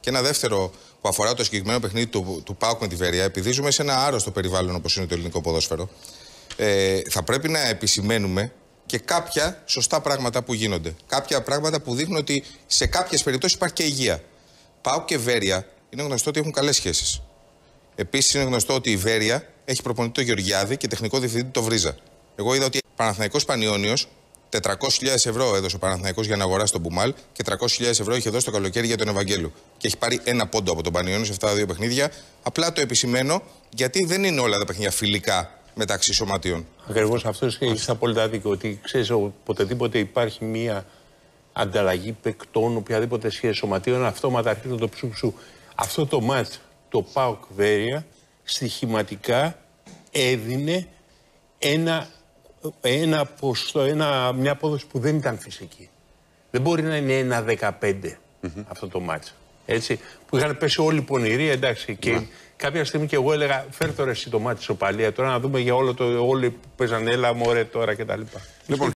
Και ένα δεύτερο που αφορά το συγκεκριμένο παιχνίδι του, του Πάουκ με τη Βέρεια, επειδή ζούμε σε ένα άρρωστο περιβάλλον όπως είναι το ελληνικό ποδόσφαιρο, ε, θα πρέπει να επισημαίνουμε και κάποια σωστά πράγματα που γίνονται. Κάποια πράγματα που δείχνουν ότι σε κάποιες περιπτώσεις υπάρχει και υγεία. Πάουκ και Βέρεια είναι γνωστό ότι έχουν καλές σχέσεις. Επίσης είναι γνωστό ότι η Βέρεια έχει προπονητή τον Γεωργιάδη και τεχνικό διευθυντή τον Βρίζα. Εγώ είδα ότι ο Παναθηναϊκός Πανιόνιος 400.000 ευρώ έδωσε ο Παναθναϊκό για να αγοράσει τον Μπουμάλ και 300.000 ευρώ είχε δώσει το καλοκαίρι για τον Ευαγγέλου. Και έχει πάρει ένα πόντο από τον Πανιόνιο σε αυτά τα δύο παιχνίδια. Απλά το επισημαίνω γιατί δεν είναι όλα τα παιχνίδια φιλικά μεταξύ σωματείων. Ακριβώς αυτό έχει απόλυτα δίκιο. Ότι ξέρεις, οποτεδήποτε υπάρχει μία ανταλλαγή παικτών, οποιαδήποτε σχέση σωματείων, αυτόματα αρχίζουν το ψου Αυτό το ματ, το ΠΑΟΚ Βέρεια, στοιχηματικά έδινε ένα ένα ποστο, ένα, μια απόδοση που δεν ήταν φυσική. Δεν μπορεί να είναι ένα 15 αυτό το μάτς. Έτσι, που είχαν πέσει όλοι πονηροί, εντάξει. Και ναι. κάποια στιγμή και εγώ έλεγα: Φέρτε ρε εσύ το μάτι Παλία τώρα να δούμε για όλο το. Όλοι που παίζανε, έλα μωρέ τώρα κτλ. Λοιπόν,